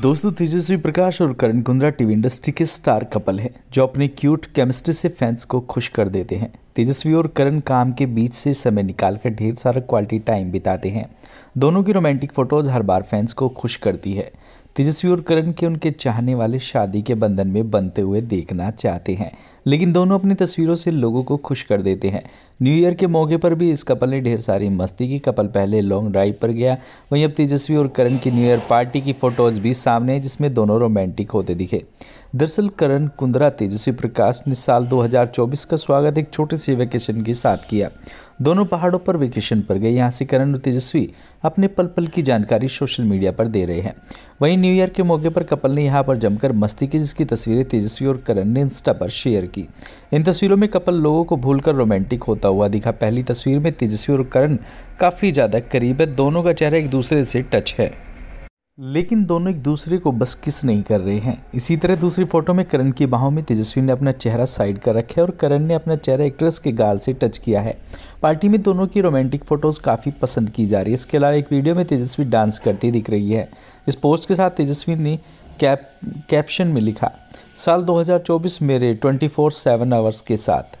दोस्तों तेजस्वी प्रकाश और Karan Kundrra TV industry के स्टार कपल हैं जो अपने क्यूट केमिस्ट्री से फैंस को खुश कर देते हैं तेजस्वी और करण काम के बीच से समय निकालकर ढेर सारा क्वालिटी टाइम बिताते हैं दोनों की रोमांटिक फोटोज हर बार फैंस को खुश करती है तेजस्वी और करण के उनके चाहने वाले शादी के बंधन में बनते हुए देखना चाहते हैं लेकिन दोनों अपनी तस्वीरों से लोगों को खुश कर देते हैं न्यू ईयर के मौके पर भी इस कपल ने ढेर सारी मस्ती की कपल पहले लॉन्ग ड्राइव पर गया वहीं अब तेजस्वी और करण की न्यू ईयर पार्टी की फोटोज भी सामने आई जिसमें दोनों रोमांटिक होते दिखे दरअसल करण कुंद्रा तेजस्वी प्रकाश ने साल 2024 का स्वागत एक छोटे से वेकेशन के साथ किया दोनों पहाड़ों पर वेकेशन पर गए यहाँ से करण और तेजस्वी अपने पल पल की जानकारी सोशल मीडिया पर दे रहे हैं वहीं न्यू ईयर के मौके पर कपल ने यहाँ पर जमकर मस्ती की जिसकी तस्वीरें तेजस्वी और करण ने इंस्टा पर शेयर की इन तस्वीरों में कपल लोगों को भूलकर रोमांटिक होता हुआ दिखा पहली तस्वीर में तेजस्वी और करण काफ़ी ज़्यादा करीब है दोनों का चेहरा एक दूसरे से टच है लेकिन दोनों एक दूसरे को बस किस नहीं कर रहे हैं इसी तरह दूसरी फोटो में करण की बाहों में तेजस्वी ने अपना चेहरा साइड कर रखा है और करण ने अपना चेहरा एक्ट्रेस के गाल से टच किया है पार्टी में दोनों की रोमांटिक फोटोज़ काफ़ी पसंद की जा रही है इसके अलावा एक वीडियो में तेजस्वी डांस करती दिख रही है इस पोस्ट के साथ तेजस्वी ने कैप कैप्शन में लिखा साल 2024 मेरे 24 फोर आवर्स के साथ